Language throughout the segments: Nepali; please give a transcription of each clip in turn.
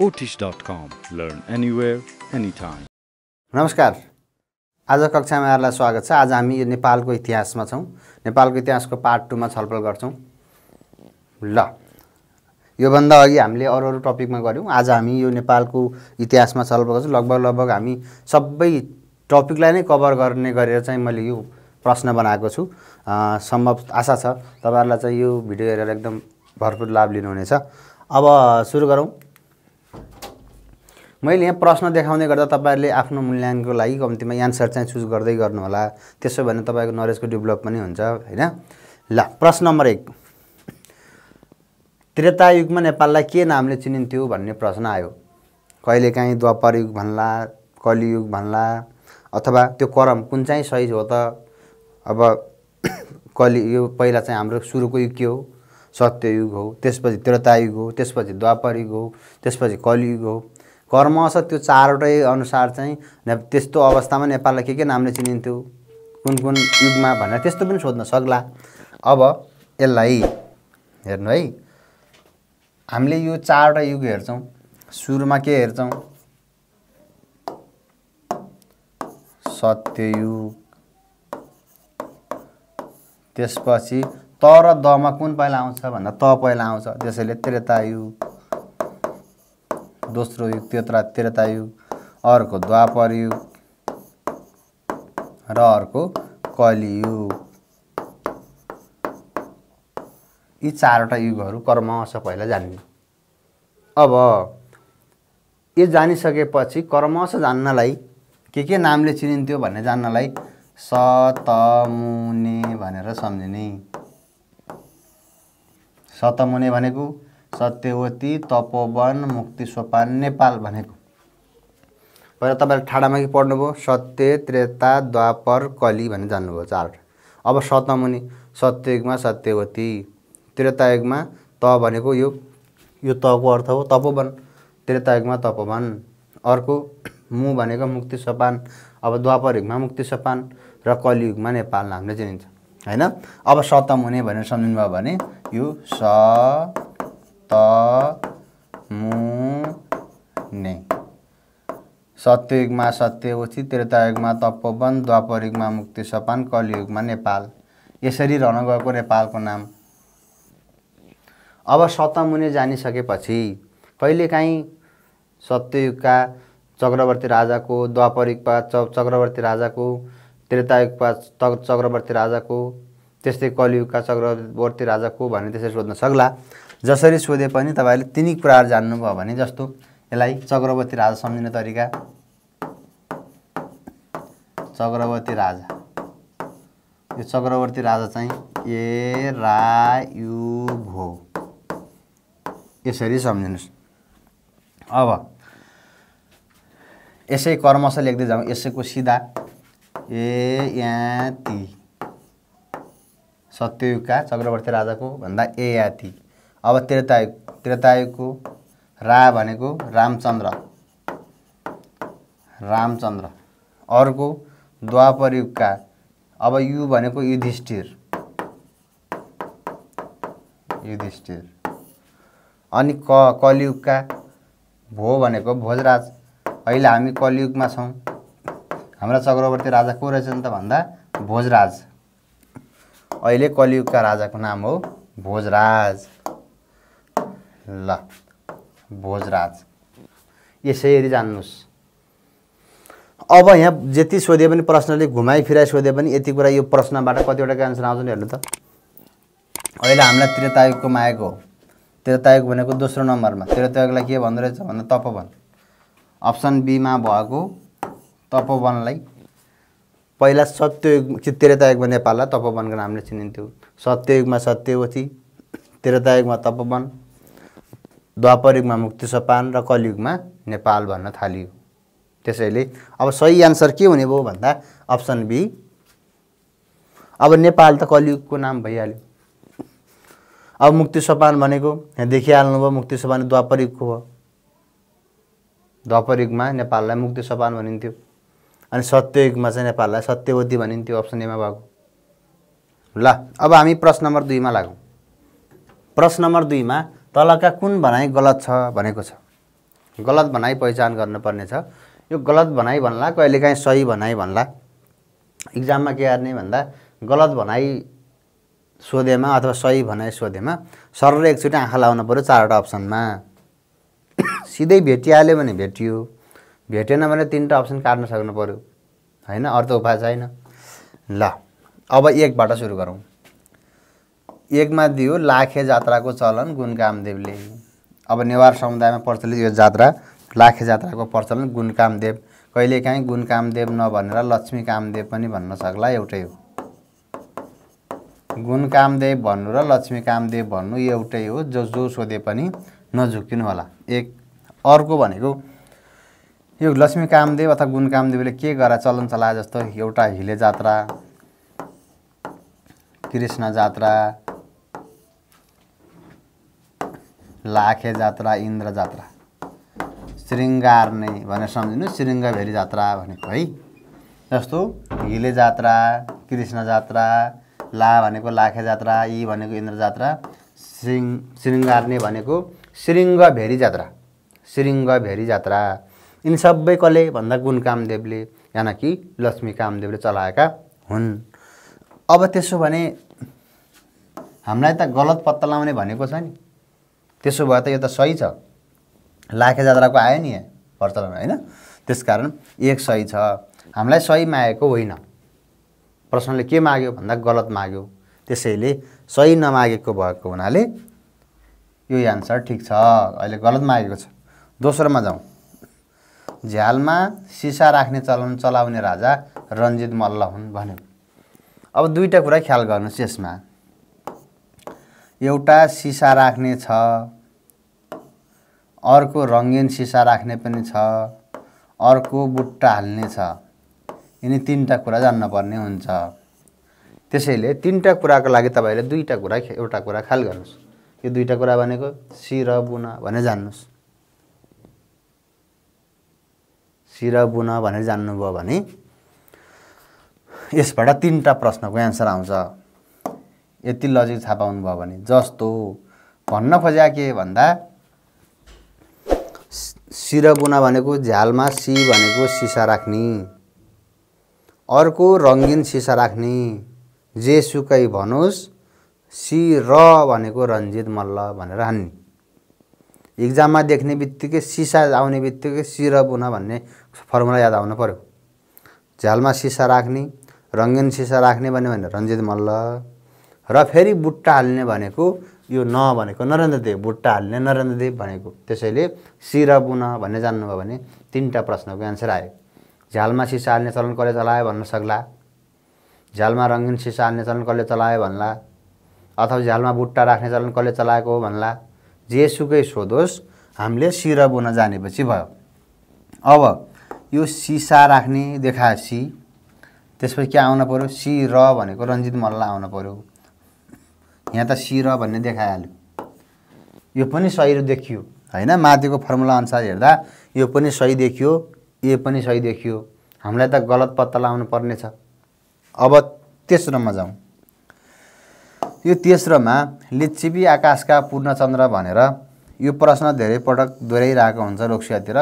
Learn anywhere, anytime. नमस्कार आज कक्षामा यहाँलाई स्वागत छ आज हामी यो नेपालको इतिहासमा छौँ नेपालको इतिहासको पार्ट टूमा छलफल गर्छौँ ल योभन्दा अघि हामीले अरू अरू टपिकमा गऱ्यौँ आज हामी यो नेपालको इतिहासमा छलफल गर्छौँ लगभग लगभग हामी सबै टपिकलाई नै कभर गर्ने गरेर चाहिँ मैले यो प्रश्न बनाएको छु सम्भव आशा छ तपाईँहरूलाई चाहिँ यो भिडियो हेरेर एकदम भरपुर लाभ लिनुहुनेछ अब सुरु गरौँ मैले यहाँ प्रश्न देखाउने गर्दा तपाईँहरूले आफ्नो मूल्याङ्कनको लागि कम्तीमा एन्सर चाहिँ चुज गर्दै गर्नुहोला त्यसो भने तपाईँको नलेजको डेभलप पनि हुन्छ होइन ल प्रश्न नम्बर एक त्रेता युगमा नेपाललाई के नामले चिनिन्थ्यो भन्ने प्रश्न आयो कहिलेकाहीँ युग भन्ला कलियुग भन्ला अथवा त्यो क्रम कुन चाहिँ सही हो त अब कलि यो पहिला चाहिँ हाम्रो सुरुको युग के हो सत्ययुग हो त्यसपछि त्रेता युग हो त्यसपछि द्वापर युग हो त्यसपछि कलियुग हो कर्मश त्यो चारवटै अनुसार चाहिँ त्यस्तो अवस्थामा नेपाललाई के के नामले चिनिन्थ्यो कुन कुन युगमा भनेर त्यस्तो पनि सोध्न सक्ला अब यसलाई हेर्नु है हामीले यो चारवटा युग हेर्छौँ सुरुमा के हेर्छौँ सत्ययुग त्यसपछि तर दमा कुन पहिला आउँछ भन्दा त पहिला आउँछ त्यसैले त्रेतायुग दोस्रो युग त्योत्रा त्रेता युग अर्को द्वापर युग र अर्को कलियुग यी चारवटा युगहरू कर्मश पहिला जान्ने अब यो जानिसकेपछि कर्मश जान्नलाई के के नामले चिनिन्थ्यो भन्ने जान्नलाई सतमुने भनेर सम्झिने सतमुने भनेको सत्यवती तपोवन मुक्ति सोपान नेपाल भनेको पहिला तपाईँले ठाडामा के पढ्नुभयो सत्य त्रेता द्वापर कली भनेर जान्नुभयो चारवटा अब सतमुनि सत्ययुगमा सत्यवती त्रेतायुगमा त भनेको यो यो तको अर्थ हो तपोवन त्रेतायुगमा तपोवन अर्को मु भनेको मुक्ति सोपान अब द्वापर युगमा मुक्ति सोपान र कलियुगमा नेपाल नामले चिनिन्छ होइन अब सतम हुने भनेर सम्झिनुभयो भने यो स सत्ययुगमा सत्यवथी त्रेतायुगमा तपोवन द्वापरयुगमा मुक्ति सपान कलियुगमा नेपाल यसरी रहन गएको नेपालको नाम अब सतमुनि जानिसकेपछि कहिलेकाहीँ सत्ययुगका चक्रवर्ती राजाको द्वापरयुगका च चक्रवर्ती राजाको त्रेतायुगका चक्रवर्ती राजाको त्यस्तै कलियुगका चक्रवर्ती राजाको भनेर त्यसरी सोध्न सक्ला जसरी सोधे पनि तपाईँले तिनी कुराहरू जान्नुभयो भने जस्तो यसलाई चक्रवर्ती राजा सम्झिने तरिका चक्रवर्ती राजा यो चक्रवर्ती राजा चाहिँ ए रा भो यसरी सम्झिनुहोस् अब यसै कर्मश लेख्दै जाउँ यसैको सिधा ए या ती सत्ययुगका चक्रवर्ती राजाको भन्दा ए या ती अब त्रेतायुग त्रेतायुगको रा भनेको रामचन्द्र रामचन्द्र अर्को द्वापरयुगका अब यु भनेको युधिष्ठिर युधिष्ठिर अनि क कलियुगका भो भनेको भोजराज अहिले हामी कलियुगमा छौँ हाम्रा चक्रवर्ती राजा को रहेछन् त भन्दा भोजराज अहिले कलियुगका राजाको नाम हो भोजराज ल भोजराज यसरी जान्नुहोस् अब यहाँ जति सोधे पनि प्रश्नले घुमाइफिराइ सोधे पनि यति कुरा यो प्रश्नबाट कतिवटाको एन्सर आउँछ नि हेर्नु त अहिले हामीलाई त्रितायुगकोमा आएको हो त्रितायुग भनेको दोस्रो नम्बरमा त्रितायुगलाई के भन्दो रहेछ भन्दा तपोवन अप्सन बीमा भएको तपोवनलाई पहिला सत्ययुग त्रेतायुगमा नेपाललाई तपोवनको नामले चिनिन्थ्यो सत्ययुगमा सत्यवती त्रेतायुगमा तपोवन युगमा मुक्ति सोपान र कलियुगमा नेपाल भन्न थालियो त्यसैले अब सही आन्सर के हुने भयो भन्दा अप्सन बी अब नेपाल त कलियुगको नाम भइहाल्यो अब मुक्ति सोपान भनेको यहाँ देखिहाल्नु भयो मुक्ति सोपान द्वापरयुगको भयो द्वापरयुगमा नेपाललाई मुक्ति सोपान भनिन्थ्यो अनि सत्ययुगमा चाहिँ नेपाललाई सत्यवती भनिन्थ्यो अप्सन एमा भएको ल अब हामी प्रश्न नम्बर दुईमा लागौँ प्रश्न नम्बर दुईमा तलका कुन भनाइ गलत छ भनेको छ गलत भनाइ पहिचान गर्नुपर्ने छ यो गलत भनाइ भन्ला कहिलेकाहीँ सही भनाइ भन्ला इक्जाममा के हार्ने भन्दा गलत भनाइ सोधेमा अथवा सही भनाइ सोधेमा सरर एकचोटि आँखा लाउनु पऱ्यो चारवटा अप्सनमा सिधै भेटिहाल्यो भने भेटियो भेटेन भने तिनवटा अप्सन काट्न सक्नु पऱ्यो होइन अर्थ उपाय छैन ल अब एकबाट सुरु गरौँ एकमा दियो लाखे जात्राको चलन गुणकामदेवले अब नेवार समुदायमा प्रचलित यो जात्रा लाखे जात्राको प्रचलन गुणकामदेव कहिलेकाहीँ गुणकामदेव नभनेर लक्ष्मी कामदेव पनि भन्न सक्ला एउटै हो गुणकामदेव भन्नु र लक्ष्मी कामदेव भन्नु एउटै हो जो जो सोधे पनि नझुक्किनु होला एक अर्को भनेको यो लक्ष्मी कामदेव अथवा गुणकामदेवले के गरेर चलन चलाए जस्तो एउटा हिले जात्रा कृष्ण जात्रा लाखे जात्रा इन्द्र जात्रा श्रृङ्गार नै भनेर सम्झिनु भेरी जात्रा भनेको है जस्तो हिले जात्रा कृष्ण जात्रा ला भनेको लाखे जात्रा यी भनेको इन्द्र जात्रा श्रृङ श्रृङ्गार नै भनेको श्रृङ्गभेरी जात्रा श्रृङ्गभेरी जात्रा यिनी सबै कसले भन्दा गुण कामदेवले यानि कि कामदेवले चलाएका हुन् अब त्यसो भने हामीलाई त गलत पत्ता लाउने भनेको छ नि त्यसो भए त यो त सही छ लाखे जात्राको आयो नि प्रचलन होइन त्यस कारण एक सही छ हामीलाई सही मागेको होइन प्रश्नले के माग्यो भन्दा गलत माग्यो त्यसैले सही नमागेको भएको हुनाले यो एन्सर ठिक छ अहिले गलत मागेको छ दोस्रोमा जाउँ झ्यालमा सिसा राख्ने चलन चलाउने राजा रञ्जित मल्ल हुन् भन्यो अब दुईवटा कुरा ख्याल गर्नुहोस् यसमा एउटा सिसा राख्ने छ अर्को रङ्गिन सिसा राख्ने पनि छ अर्को बुट्टा हाल्ने छ यिनी तिनवटा कुरा जान्नुपर्ने हुन्छ त्यसैले तिनवटा कुराको लागि तपाईँले दुईवटा कुरा एउटा कुरा ख्याल गर्नुहोस् यो दुईवटा कुरा भनेको सि बुना बुन भनेर जान्नुहोस् सि र बुन भनेर जान्नुभयो भने यसबाट तिनवटा प्रश्नको एन्सर आउँछ यति लजिक छापाउनु भयो भने जस्तो भन्न खोज्या के भन्दा बुना भनेको झ्यालमा सि भनेको सिसा राख्ने अर्को रङ्गिन सिसा राख्ने जेसुकै भनोस् सि र भनेको रञ्जित मल्ल भनेर हान्ने इक्जाममा देख्ने बित्तिकै सिसा आउने बित्तिकै सिरबुना भन्ने फर्मुला याद आउनु पऱ्यो झ्यालमा सिसा राख्ने रङ्गिन सिसा राख्ने भन्यो भने रन्जित मल्ल र फेरि बुट्टा हाल्ने भनेको यो न भनेको नरेन्द्रदेव बुट्टा हाल्ने नरेन्द्रदेव भनेको त्यसैले सि र बुन भन्ने जान्नुभयो भने तिनवटा प्रश्नको एन्सर आयो झ्यालमा सिसा हाल्ने चलन कसले चलायो भन्न सक्ला झ्यालमा रङ्गिन सिसा हाल्ने चलन कसले चलायो भन्ला अथवा झ्यालमा बुट्टा राख्ने चलन कसले चलाएको हो भन्ला जेसुकै सोधोस् हामीले सिर बुन जानेपछि भयो अब यो सिसा राख्ने देखा सी त्यसपछि के आउनु पऱ्यो सि र भनेको रञ्जित मल्ल आउनु पऱ्यो यहाँ त सिर भन्ने देखाइहाल्यो यो पनि सही देखियो होइन माथिको फर्मुला अनुसार हेर्दा यो पनि सही देखियो ए पनि सही देखियो हामीलाई त गलत पत्ता लगाउनु पर्नेछ अब तेस्रोमा जाउँ यो तेस्रोमा लिच्छिपी आकाशका पूर्णचन्द्र भनेर यो प्रश्न धेरै पटक दोहोऱ्याइरहेको हुन्छ रोक्सियातिर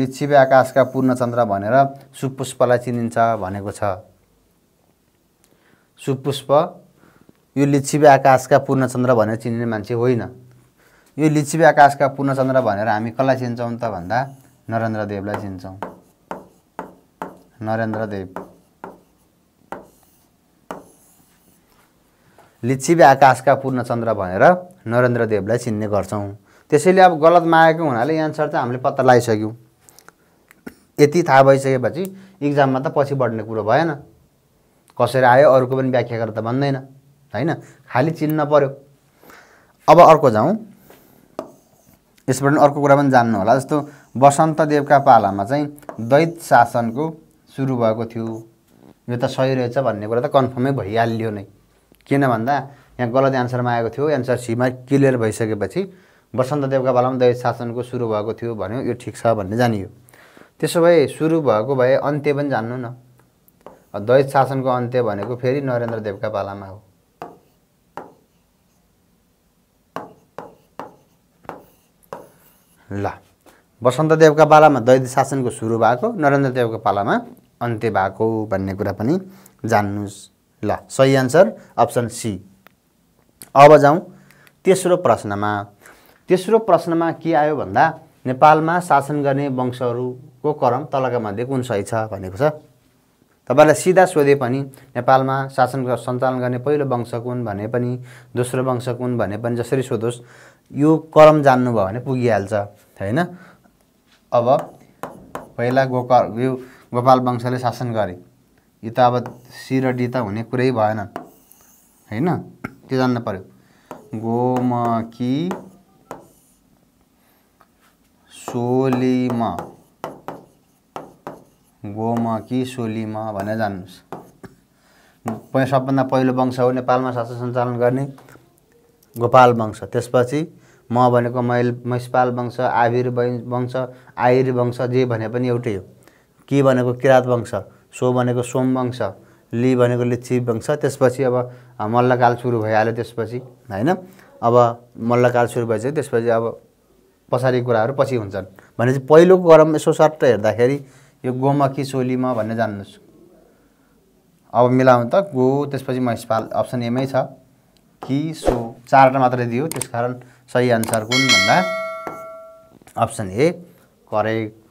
लिच्छिपी आकाशका पूर्णचन्द्र भनेर सुपुष्पलाई चिनिन्छ भनेको छ सुपुष्प यो लिच्छिबे आकाशका पूर्णचन्द्र भनेर चिनिने मान्छे होइन यो लिच्छिबे आकाशका पूर्णचन्द्र भनेर हामी कसलाई चिन्छौँ त भन्दा नरेन्द्र देवलाई चिन्छौँ नरेन्द्र देव लिच्छिबे आकाशका पूर्णचन्द्र भनेर नरेन्द्र देवलाई चिन्ने गर्छौँ त्यसैले अब गलत मागेको हुनाले एन्सर चाहिँ हामीले पत्ता लगाइसक्यौँ यति थाहा भइसकेपछि इक्जाममा त पछि बढ्ने कुरो भएन कसरी आयो अरूको पनि व्याख्या गरेर त भन्दैन होइन खालि चिन्न पऱ्यो अब अर्को जाउँ यसबाट अर्को कुरा पनि जान्नु होला जस्तो वसन्तदेवका पालामा चाहिँ दैत शासनको सुरु भएको थियो यो त सही रहेछ भन्ने कुरा त कन्फर्मै भइहाल्यो नै किन भन्दा यहाँ गलत एन्सरमा आएको थियो एन्सर सीमा क्लियर भइसकेपछि वसन्तदेवका पालामा दैत शासनको सुरु भएको थियो भन्यो यो ठिक छ भन्ने जानियो त्यसो भए सुरु भएको भए अन्त्य पनि जान्नु न दैत शासनको अन्त्य भनेको फेरि नरेन्द्र देवका पालामा हो ल वसन्तदेवका पालामा दैदी शासनको सुरु भएको नरेन्द्रदेवको पालामा अन्त्य भएको भन्ने कुरा पनि जान्नुहोस् ल सही आन्सर अप्सन सी अब जाउँ तेस्रो प्रश्नमा तेस्रो प्रश्नमा के आयो भन्दा नेपालमा शासन गर्ने वंशहरूको क्रम तलका मध्ये कुन सही छ भनेको छ तपाईँलाई सिधा सोधे पनि नेपालमा शासन सञ्चालन गर्ने पहिलो वंश कुन भने पनि दोस्रो वंश कुन भने पनि जसरी सोधोस् यो क्रम जान्नुभयो भने पुगिहाल्छ होइन अब पहिला गोकर यो गोपाल वंशले शासन गरे यो त अब सी त हुने कुरै भएन होइन त्यो जान्नु पऱ्यो गोमकी सोलिम गोमकी सोलिम भनेर जान्नुहोस् सबभन्दा पहिलो वंश हो नेपालमा शासन सञ्चालन गर्ने गोपाल वंश त्यसपछि म भनेको मैल महिषपाल वंश आविर वंश आयुर वंश जे भने पनि एउटै हो कि भनेको किराँत वंश सो भनेको सोम वंश लि भनेको लिच्छी वंश त्यसपछि अब मल्लकाल सुरु भइहाल्यो त्यसपछि होइन अब मल्लकाल सुरु भइसक्यो त्यसपछि अब पछाडि कुराहरू पछि हुन्छन् भनेपछि पहिलोको क्रम यसो सर्ट हेर्दाखेरि यो गोमा कि सोलीमा भन्ने जान्नुहोस् अब मिलाउनु त गो त्यसपछि महिषपाल अप्सन एमै छ कि सो चारवटा मात्रै दियो त्यस कारण सही आन्सर कुन भन्दा अप्सन ए करेक्ट